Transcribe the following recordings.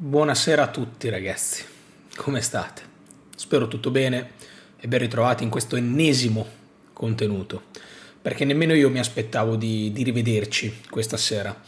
Buonasera a tutti ragazzi, come state? Spero tutto bene e ben ritrovati in questo ennesimo contenuto, perché nemmeno io mi aspettavo di, di, rivederci questa sera.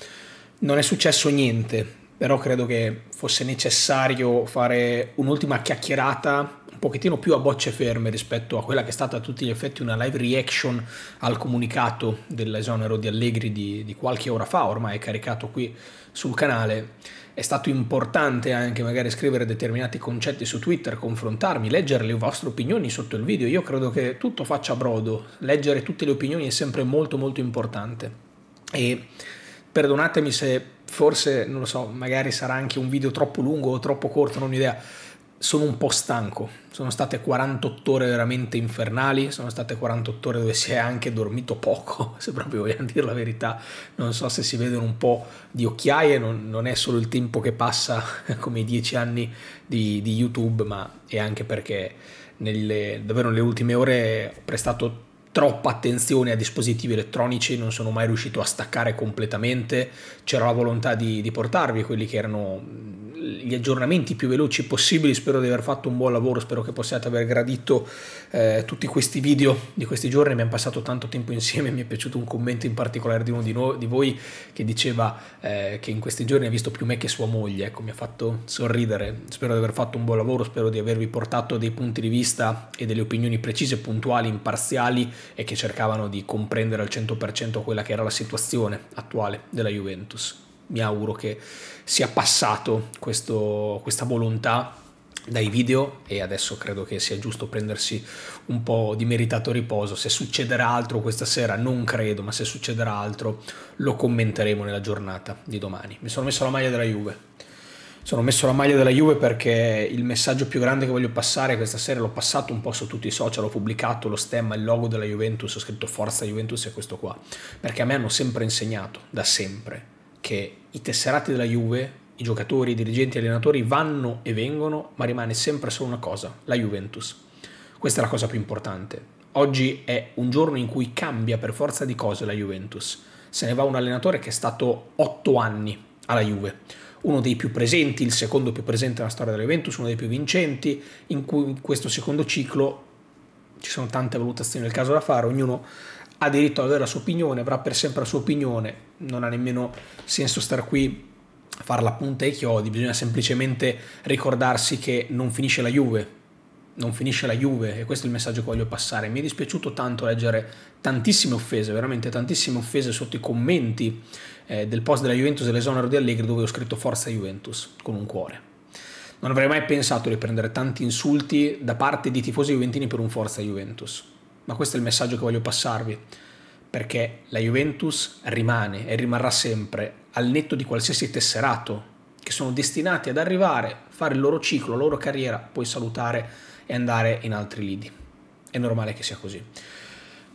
Non è successo niente, però credo che fosse necessario fare un'ultima chiacchierata un pochettino più a bocce ferme rispetto a quella che è stata a tutti gli effetti una live reaction al comunicato dell'esonero di Allegri di, di qualche ora fa, ormai è caricato qui sul canale è stato importante anche magari scrivere determinati concetti su Twitter, confrontarmi, leggere le vostre opinioni sotto il video. Io credo che tutto faccia brodo, leggere tutte le opinioni è sempre molto molto importante. E perdonatemi se forse, non lo so, magari sarà anche un video troppo lungo o troppo corto, non ho idea sono un po' stanco, sono state 48 ore veramente infernali, sono state 48 ore dove si è anche dormito poco, se proprio vogliamo dire la verità, non so se si vedono un po' di occhiaie, non, non è solo il tempo che passa come i 10 anni di, di, YouTube, ma è anche perché nelle, davvero nelle ultime ore ho prestato troppa attenzione a dispositivi elettronici, non sono mai riuscito a staccare completamente, c'era la volontà di, di portarvi quelli che erano gli aggiornamenti più veloci possibili. Spero di aver fatto un buon lavoro, spero che possiate aver gradito eh, tutti questi video di questi giorni. Abbiamo passato tanto tempo insieme, mi è piaciuto un commento in particolare di uno di, noi, di voi che diceva eh, che in questi giorni ha visto più me che sua moglie. Ecco, mi ha fatto sorridere. Spero di aver fatto un buon lavoro, spero di avervi portato dei punti di vista e delle opinioni precise, puntuali, imparziali e che cercavano di comprendere al 100% quella che era la situazione attuale della Juventus mi auguro che sia passato questo, questa volontà dai video e adesso credo che sia giusto prendersi un po' di meritato riposo. Se succederà altro questa sera, non credo, ma se succederà altro lo commenteremo nella giornata di domani. Mi sono messo la maglia della Juve. Sono messo la maglia della Juve perché il messaggio più grande che voglio passare questa sera l'ho passato un po' su tutti i social, ho pubblicato lo stemma, il logo della Juventus, ho scritto Forza Juventus e questo qua, perché a me hanno sempre insegnato, da sempre, che i tesserati della Juve, i giocatori, i dirigenti, gli allenatori vanno e vengono, ma rimane sempre solo una cosa, la Juventus. Questa è la cosa più importante. Oggi è un giorno in cui cambia per forza di cose la Juventus. Se ne va un allenatore che è stato otto anni alla Juve, uno dei più presenti, il secondo più presente nella storia della Juventus, uno dei più vincenti, in cui in questo secondo ciclo ci sono tante valutazioni del caso da fare, ognuno ha diritto ad avere la sua opinione, avrà per sempre la sua opinione, non ha nemmeno senso stare qui a fare la punta ai chiodi, bisogna semplicemente ricordarsi che non finisce la Juve, non finisce la Juve e questo è il messaggio che voglio passare. Mi è dispiaciuto tanto leggere tantissime offese, veramente tantissime offese sotto i commenti eh, del post della Juventus e l'esonero di Allegri dove ho scritto Forza Juventus con un cuore. Non avrei mai pensato di prendere tanti insulti da parte di tifosi juventini per un Forza Juventus ma questo è il messaggio che voglio passarvi, perché la Juventus rimane e rimarrà sempre al netto di qualsiasi tesserato, che sono destinati ad arrivare, fare il loro ciclo, la loro carriera, poi salutare e andare in altri lidi. È normale che sia così.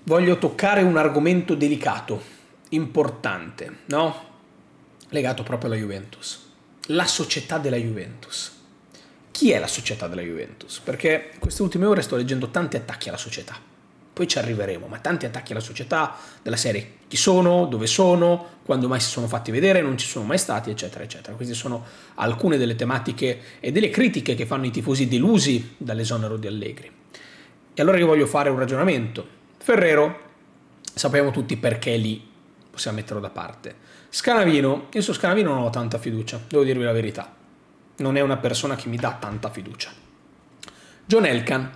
Voglio toccare un argomento delicato, importante, no? Legato proprio alla Juventus. La società della Juventus chi è la società della Juventus? Perché queste ultime ore sto leggendo tanti attacchi alla società poi ci arriveremo, ma tanti attacchi alla società della serie chi sono, dove sono, quando mai si sono fatti vedere, non ci sono mai stati, eccetera, eccetera. Queste sono alcune delle tematiche e delle critiche che fanno i tifosi delusi dall'esonero di Allegri. E allora io voglio fare un ragionamento. Ferrero, sappiamo tutti perché lì possiamo metterlo da parte. Scanavino, io su Scanavino non ho tanta fiducia, devo dirvi la verità. Non è una persona che mi dà tanta fiducia. John Elkan,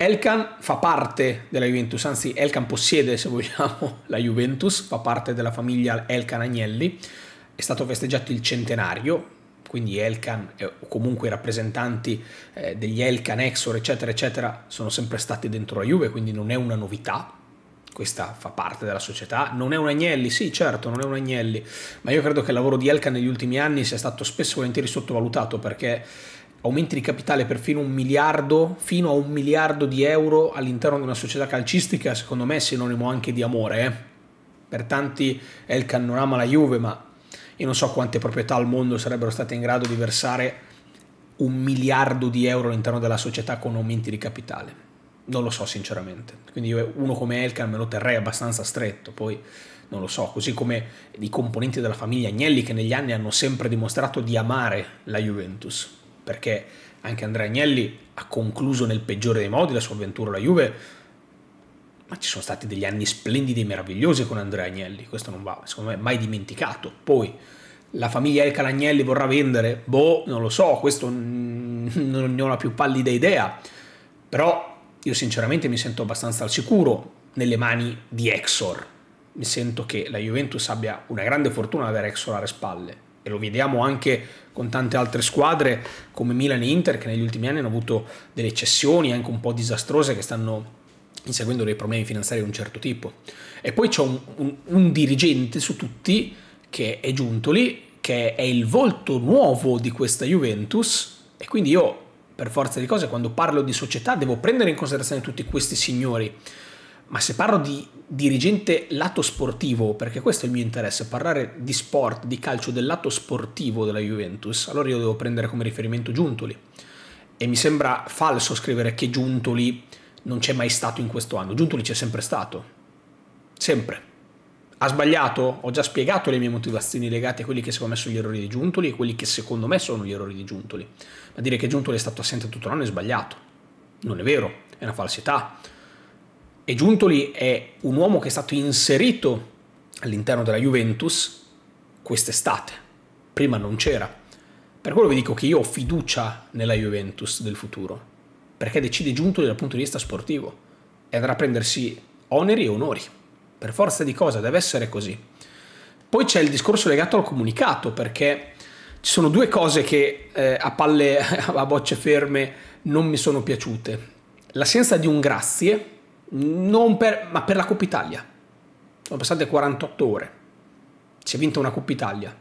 Elkan fa parte della Juventus, anzi Elkan possiede, se vogliamo, la Juventus, fa parte della famiglia Elkan Agnelli, è stato festeggiato il centenario, quindi Elkan eh, o comunque i rappresentanti eh, degli Elkan, Exor, eccetera, eccetera, sono sempre stati dentro la Juve, quindi non è una novità, questa fa parte della società. Non è un Agnelli, sì, certo, non è un Agnelli, ma io credo che il lavoro di Elkan negli ultimi anni sia stato spesso e volentieri sottovalutato perché aumenti di capitale per fino a un miliardo, fino a un miliardo di euro all'interno di una società calcistica, secondo me è sinonimo anche di amore. Eh? Per tanti Elkan non ama la Juve, ma io non so quante proprietà al mondo sarebbero state in grado di versare un miliardo di euro all'interno della società con aumenti di capitale. Non lo so sinceramente, quindi io uno come Elkan me lo terrei abbastanza stretto, poi non lo so, così come i componenti della famiglia Agnelli che negli anni hanno sempre dimostrato di amare la Juventus perché anche Andrea Agnelli ha concluso nel peggiore dei modi la sua avventura alla Juve, ma ci sono stati degli anni splendidi e meravigliosi con Andrea Agnelli, questo non va, secondo me, mai dimenticato. Poi la famiglia El Calagnelli vorrà vendere? Boh, non lo so, questo non ne ho la più pallida idea, però io sinceramente mi sento abbastanza al sicuro nelle mani di Exor, mi sento che la Juventus abbia una grande fortuna ad avere Exor alle spalle e lo vediamo anche con tante altre squadre come Milan e Inter che negli ultimi anni hanno avuto delle cessioni anche un po' disastrose che stanno inseguendo dei problemi finanziari di un certo tipo. E poi c'è un, un, un dirigente su tutti che è giunto lì, che è il volto nuovo di questa Juventus e quindi io per forza di cose quando parlo di società devo prendere in considerazione tutti questi signori ma se parlo di dirigente lato sportivo, perché questo è il mio interesse, parlare di sport, di calcio, del lato sportivo della Juventus, allora io devo prendere come riferimento Giuntoli. E mi sembra falso scrivere che Giuntoli non c'è mai stato in questo anno. Giuntoli c'è sempre stato. Sempre. Ha sbagliato? Ho già spiegato le mie motivazioni legate a quelli che secondo me sono gli errori di Giuntoli e quelli che secondo me sono gli errori di Giuntoli. Ma dire che Giuntoli è stato assente tutto l'anno è sbagliato. Non è vero, è una falsità e Giuntoli è un uomo che è stato inserito all'interno della Juventus quest'estate. Prima non c'era. Per quello vi dico che io ho fiducia nella Juventus del futuro, perché decide Giuntoli dal punto di vista sportivo e andrà a prendersi oneri e onori. Per forza di cosa, deve essere così. Poi c'è il discorso legato al comunicato, perché ci sono due cose che eh, a palle, a bocce ferme, non mi sono piaciute. L'assenza di un grazie, per, ma per la Coppa Italia. Sono passate 48 ore. Si è vinta una Coppa Italia.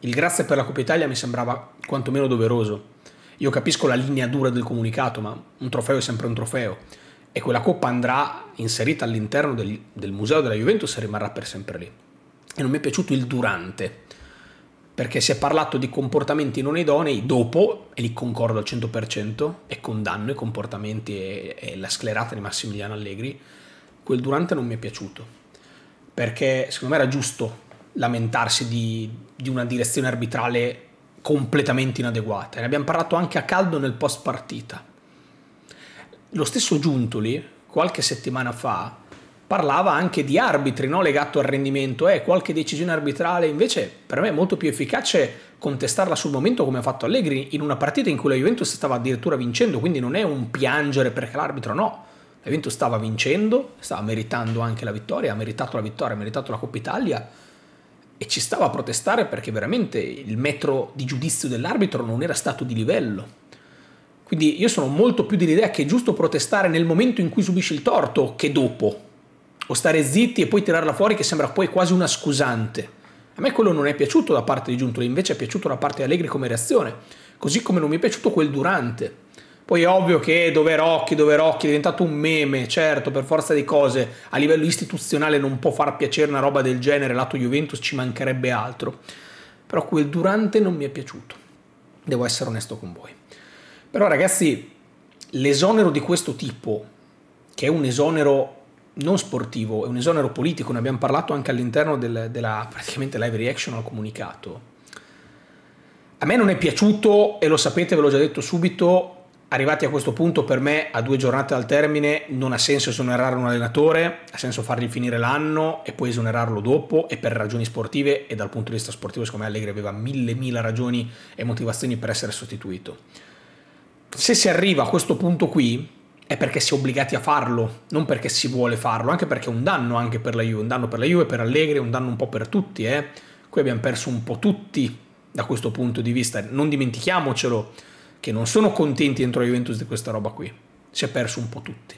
Il grazie per la Coppa Italia mi sembrava quantomeno doveroso. Io capisco la linea dura del comunicato, ma un trofeo è sempre un trofeo. E quella coppa andrà inserita all'interno del, del museo della Juventus e rimarrà per sempre lì. E non mi è piaciuto il durante perché si è parlato di comportamenti non idonei dopo, e lì concordo al 100%, e condanno i comportamenti e, e la sclerata di Massimiliano Allegri, quel durante non mi è piaciuto, perché secondo me era giusto lamentarsi di, di una direzione arbitrale completamente inadeguata, ne abbiamo parlato anche a caldo nel post partita. Lo stesso Giuntoli, qualche settimana fa, parlava anche di arbitri no? legato al rendimento e eh, qualche decisione arbitrale invece per me è molto più efficace contestarla sul momento come ha fatto Allegri in una partita in cui la Juventus stava addirittura vincendo quindi non è un piangere perché l'arbitro no la Juventus stava vincendo stava meritando anche la vittoria ha meritato la vittoria ha meritato la Coppa Italia e ci stava a protestare perché veramente il metro di giudizio dell'arbitro non era stato di livello quindi io sono molto più dell'idea che è giusto protestare nel momento in cui subisci il torto che dopo o stare zitti e poi tirarla fuori che sembra poi quasi una scusante. A me quello non è piaciuto da parte di Giuntoli, invece è piaciuto da parte di Allegri come reazione, così come non mi è piaciuto quel durante. Poi è ovvio che dove Doverocchi, Doverocchi è diventato un meme, certo, per forza di cose, a livello istituzionale non può far piacere una roba del genere, lato Juventus ci mancherebbe altro. Però quel durante non mi è piaciuto, devo essere onesto con voi. Però ragazzi, l'esonero di questo tipo, che è un esonero non sportivo, è un esonero politico, ne abbiamo parlato anche all'interno del, della praticamente live reaction al comunicato. A me non è piaciuto, e lo sapete, ve l'ho già detto subito, arrivati a questo punto per me a due giornate dal termine non ha senso esonerare un allenatore, ha senso fargli finire l'anno e poi esonerarlo dopo e per ragioni sportive e dal punto di vista sportivo secondo me Allegri aveva mille mila ragioni e motivazioni per essere sostituito. Se si arriva a questo punto qui è perché si è obbligati a farlo, non perché si vuole farlo, anche perché è un danno anche per la Juve, un danno per la Juve, per Allegri, un danno un po' per tutti. Eh. Qui abbiamo perso un po' tutti da questo punto di vista, non dimentichiamocelo, che non sono contenti dentro la Juventus di questa roba qui, si è perso un po' tutti,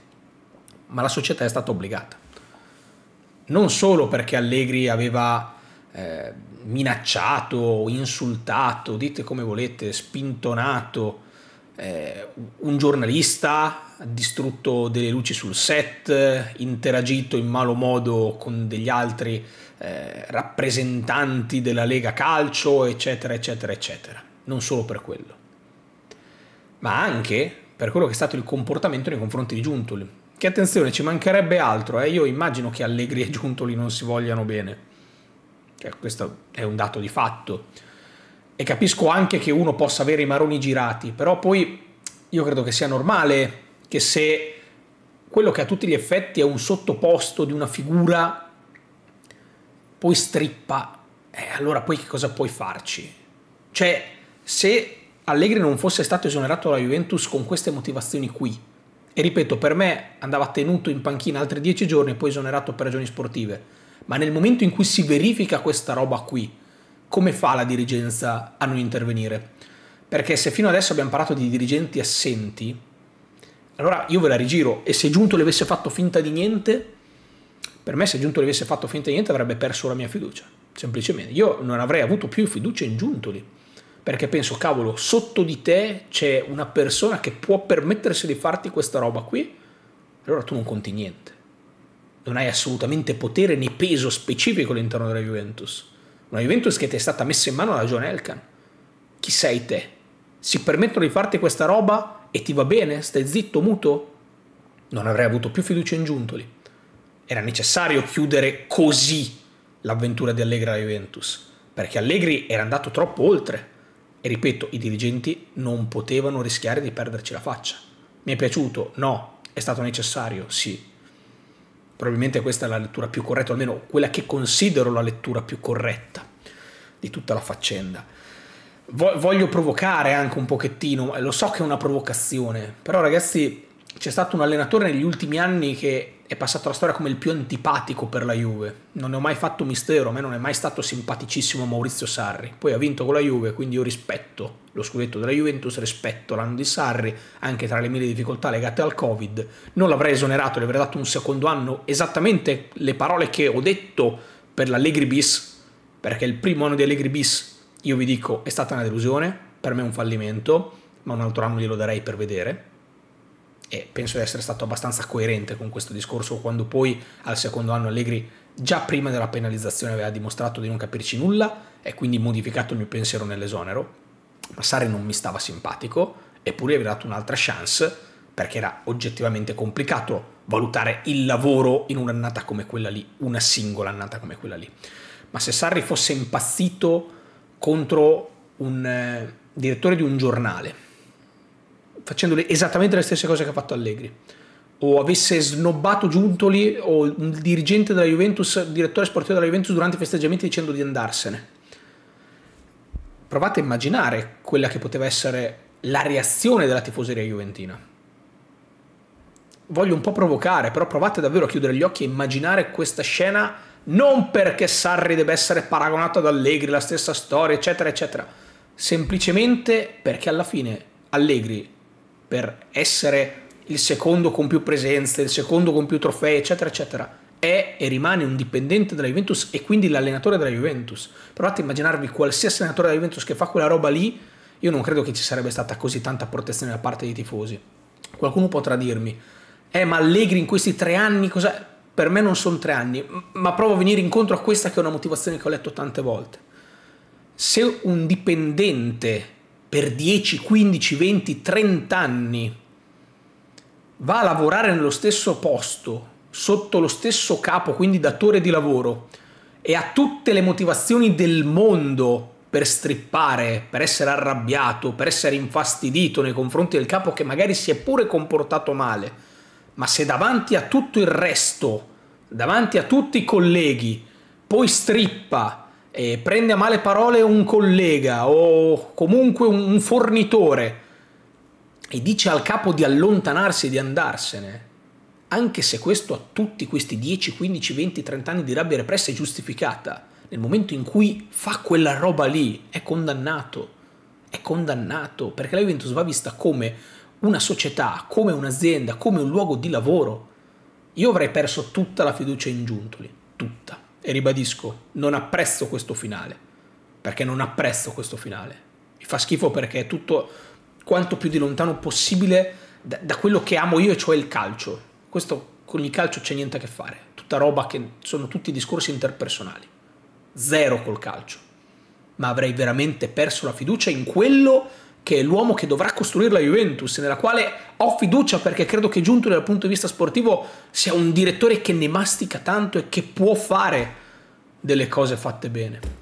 ma la società è stata obbligata. Non solo perché Allegri aveva eh, minacciato, insultato, dite come volete, spintonato eh, un giornalista distrutto delle luci sul set, interagito in malo modo con degli altri eh, rappresentanti della Lega Calcio, eccetera, eccetera, eccetera. Non solo per quello, ma anche per quello che è stato il comportamento nei confronti di Giuntoli. Che attenzione, ci mancherebbe altro, eh? io immagino che Allegri e Giuntoli non si vogliano bene, cioè, questo è un dato di fatto. E capisco anche che uno possa avere i maroni girati, però poi io credo che sia normale che se quello che a tutti gli effetti è un sottoposto di una figura poi strippa, eh, allora poi che cosa puoi farci? Cioè, se Allegri non fosse stato esonerato dalla Juventus con queste motivazioni qui, e ripeto, per me andava tenuto in panchina altri dieci giorni e poi esonerato per ragioni sportive, ma nel momento in cui si verifica questa roba qui, come fa la dirigenza a non intervenire? Perché se fino adesso abbiamo parlato di dirigenti assenti, allora io ve la rigiro e se Giunto le avesse fatto finta di niente, per me se Giunto le avesse fatto finta di niente avrebbe perso la mia fiducia, semplicemente. Io non avrei avuto più fiducia in Giuntoli, perché penso, cavolo, sotto di te c'è una persona che può permettersi di farti questa roba qui, allora tu non conti niente. Non hai assolutamente potere né peso specifico all'interno della Juventus. Una Juventus che ti è stata messa in mano da John Elkan. Chi sei te? Si permettono di farti questa roba e ti va bene? Stai zitto, muto? Non avrei avuto più fiducia in Giuntoli. Era necessario chiudere così l'avventura di Allegri alla Juventus, perché Allegri era andato troppo oltre. E ripeto, i dirigenti non potevano rischiare di perderci la faccia. Mi è piaciuto? No. È stato necessario? Sì. Probabilmente questa è la lettura più corretta, almeno quella che considero la lettura più corretta di tutta la faccenda voglio provocare anche un pochettino, lo so che è una provocazione, però ragazzi c'è stato un allenatore negli ultimi anni che è passato la storia come il più antipatico per la Juve, non ne ho mai fatto mistero, a me non è mai stato simpaticissimo Maurizio Sarri, poi ha vinto con la Juve, quindi io rispetto lo scudetto della Juventus, rispetto l'anno di Sarri, anche tra le mille difficoltà legate al Covid, non l'avrei esonerato, gli avrei dato un secondo anno, esattamente le parole che ho detto per l'Allegri bis, perché il primo anno di Allegri bis io vi dico è stata una delusione, per me è un fallimento, ma un altro anno glielo darei per vedere. E penso di essere stato abbastanza coerente con questo discorso quando poi al secondo anno Allegri già prima della penalizzazione aveva dimostrato di non capirci nulla e quindi modificato il mio pensiero nell'esonero. Ma Sari non mi stava simpatico, eppure gli aveva dato un'altra chance perché era oggettivamente complicato valutare il lavoro in un'annata come quella lì, una singola annata come quella lì. Ma se Sarri fosse impazzito contro un eh, direttore di un giornale, facendo esattamente le stesse cose che ha fatto Allegri, o avesse snobbato Giuntoli o un dirigente della Juventus, direttore sportivo della Juventus durante i festeggiamenti dicendo di andarsene. Provate a immaginare quella che poteva essere la reazione della tifoseria juventina voglio un po' provocare, però provate davvero a chiudere gli occhi e immaginare questa scena non perché Sarri deve essere paragonato ad Allegri, la stessa storia, eccetera, eccetera, semplicemente perché alla fine Allegri, per essere il secondo con più presenze, il secondo con più trofei, eccetera, eccetera, è e rimane un dipendente della Juventus e quindi l'allenatore della Juventus. Provate a immaginarvi qualsiasi allenatore della Juventus che fa quella roba lì, io non credo che ci sarebbe stata così tanta protezione da parte dei tifosi. Qualcuno potrà dirmi, eh ma Allegri in questi tre anni cosa per me non sono tre anni, ma provo a venire incontro a questa che è una motivazione che ho letto tante volte. Se un dipendente per 10, 15, 20, 30 anni va a lavorare nello stesso posto, sotto lo stesso capo, quindi datore di lavoro, e ha tutte le motivazioni del mondo per strippare, per essere arrabbiato, per essere infastidito nei confronti del capo che magari si è pure comportato male, ma se davanti a tutto il resto, davanti a tutti i colleghi, poi strippa e prende a male parole un collega o comunque un fornitore e dice al capo di allontanarsi e di andarsene, anche se questo a tutti questi 10, 15, 20, 30 anni di rabbia repressa è giustificata, nel momento in cui fa quella roba lì è condannato, è condannato, perché la Juventus va vista come una società, come un'azienda, come un luogo di lavoro, io avrei perso tutta la fiducia in Giuntoli, tutta. E ribadisco, non apprezzo questo finale, perché non apprezzo questo finale. Mi fa schifo perché è tutto quanto più di lontano possibile da, da quello che amo io, cioè il calcio. Questo con il calcio c'è niente a che fare, tutta roba che sono tutti discorsi interpersonali. Zero col calcio. Ma avrei veramente perso la fiducia in quello che che è l'uomo che dovrà costruire la Juventus, nella quale ho fiducia perché credo che Giunto dal punto di vista sportivo sia un direttore che ne mastica tanto e che può fare delle cose fatte bene.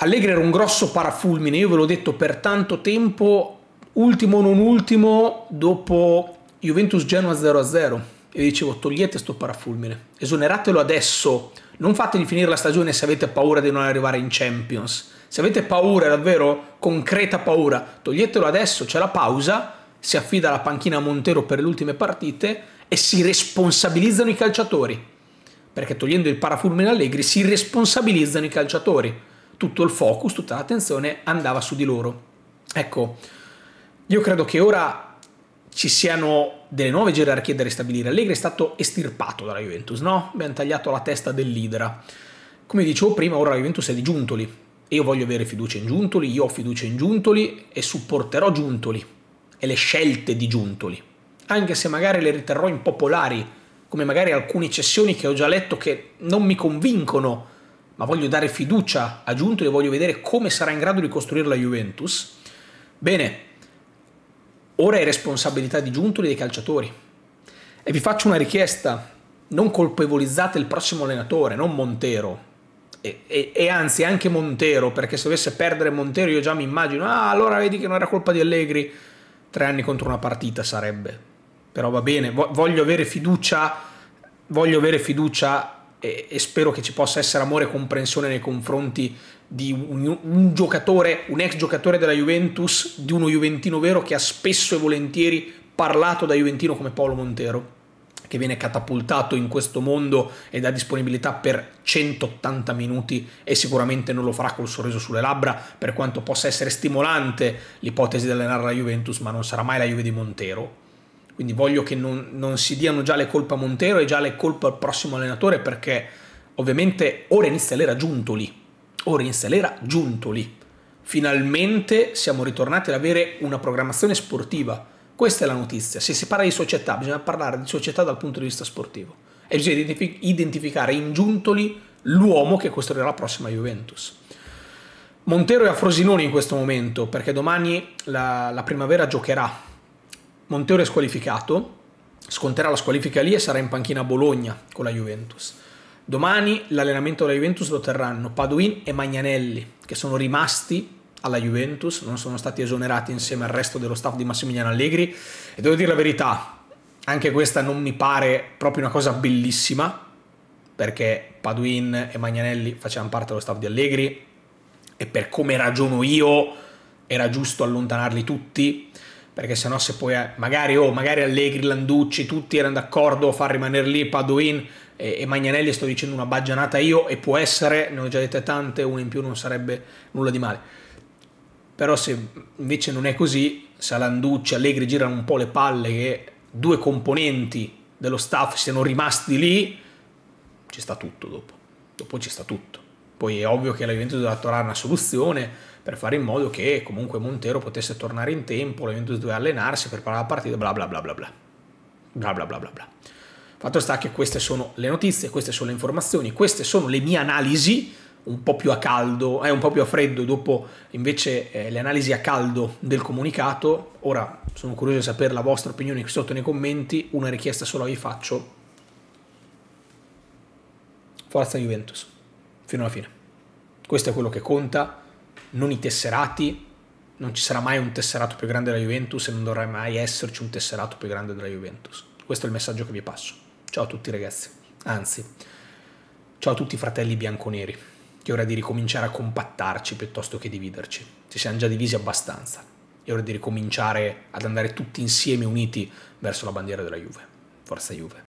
Allegri era un grosso parafulmine, io ve l'ho detto per tanto tempo, ultimo non ultimo, dopo Juventus Genoa 0-0 e dicevo togliete sto parafulmine, esoneratelo adesso, non fategli finire la stagione se avete paura di non arrivare in Champions se avete paura, davvero concreta paura, toglietelo adesso, c'è la pausa, si affida la panchina a Montero per le ultime partite e si responsabilizzano i calciatori. Perché togliendo il parafulmine Allegri si responsabilizzano i calciatori. Tutto il focus, tutta l'attenzione andava su di loro. Ecco, io credo che ora ci siano delle nuove gerarchie da ristabilire. Allegri è stato estirpato dalla Juventus, no? Abbiamo tagliato la testa dell'Idra. Come dicevo prima, ora la Juventus è di Giuntoli, io voglio avere fiducia in Giuntoli, io ho fiducia in Giuntoli e supporterò Giuntoli e le scelte di Giuntoli, anche se magari le riterrò impopolari, come magari alcune cessioni che ho già letto che non mi convincono, ma voglio dare fiducia a Giuntoli e voglio vedere come sarà in grado di costruire la Juventus. Bene, ora è responsabilità di Giuntoli e dei calciatori. E vi faccio una richiesta, non colpevolizzate il prossimo allenatore, non Montero, e, e, e, anzi anche Montero, perché se dovesse perdere Montero io già mi immagino, ah allora vedi che non era colpa di Allegri, tre anni contro una partita sarebbe, però va bene, voglio avere fiducia, voglio avere fiducia e, e spero che ci possa essere amore e comprensione nei confronti di un, un giocatore, un ex giocatore della Juventus, di uno Juventino vero che ha spesso e volentieri parlato da Juventino come Paolo Montero che viene catapultato in questo mondo ed ha disponibilità per 180 minuti e sicuramente non lo farà col sorriso sulle labbra, per quanto possa essere stimolante l'ipotesi di allenare la Juventus, ma non sarà mai la Juve di Montero. Quindi voglio che non, non si diano già le colpe a Montero e già le colpe al prossimo allenatore perché ovviamente ora inizia l'era giunto lì. Ora inizia l'era giunto lì. Finalmente siamo ritornati ad avere una programmazione sportiva questa è la notizia. Se si parla di società, bisogna parlare di società dal punto di vista sportivo. E bisogna identific identificare in Giuntoli l'uomo che costruirà la prossima Juventus. Montero è a Frosinone in questo momento perché domani la, la primavera giocherà. Montero è squalificato, sconterà la squalifica lì e sarà in panchina a Bologna con la Juventus. Domani l'allenamento della Juventus lo terranno Paduin e Magnanelli, che sono rimasti alla Juventus, non sono stati esonerati insieme al resto dello staff di Massimiliano Allegri e devo dire la verità, anche questa non mi pare proprio una cosa bellissima perché Paduin e Magnanelli facevano parte dello staff di Allegri e per come ragiono io era giusto allontanarli tutti perché sennò se poi eh, magari, oh, magari Allegri, Landucci, tutti erano d'accordo a far rimanere lì Paduin e, Magnanelli sto dicendo una baggianata io e può essere, ne ho già dette tante, una in più non sarebbe nulla di male però se invece non è così, Salanducci, Allegri girano un po' le palle che due componenti dello staff siano rimasti lì, ci sta tutto dopo, dopo ci sta tutto. Poi è ovvio che la Juventus doveva trovare una soluzione per fare in modo che comunque Montero potesse tornare in tempo, la Juventus doveva allenarsi, preparare la partita, bla bla bla bla bla. Bla bla bla bla bla. Fatto sta che queste sono le notizie, queste sono le informazioni, queste sono le mie analisi un po' più a caldo, eh, un po' più a freddo dopo invece eh, le analisi a caldo del comunicato. Ora sono curioso di sapere la vostra opinione qui sotto nei commenti, una richiesta solo vi faccio. Forza Juventus, fino alla fine. Questo è quello che conta, non i tesserati, non ci sarà mai un tesserato più grande della Juventus e non dovrà mai esserci un tesserato più grande della Juventus. Questo è il messaggio che vi passo. Ciao a tutti ragazzi, anzi, ciao a tutti fratelli bianconeri che è ora di ricominciare a compattarci piuttosto che dividerci. Ci siamo già divisi abbastanza. È ora di ricominciare ad andare tutti insieme uniti verso la bandiera della Juve. Forza Juve.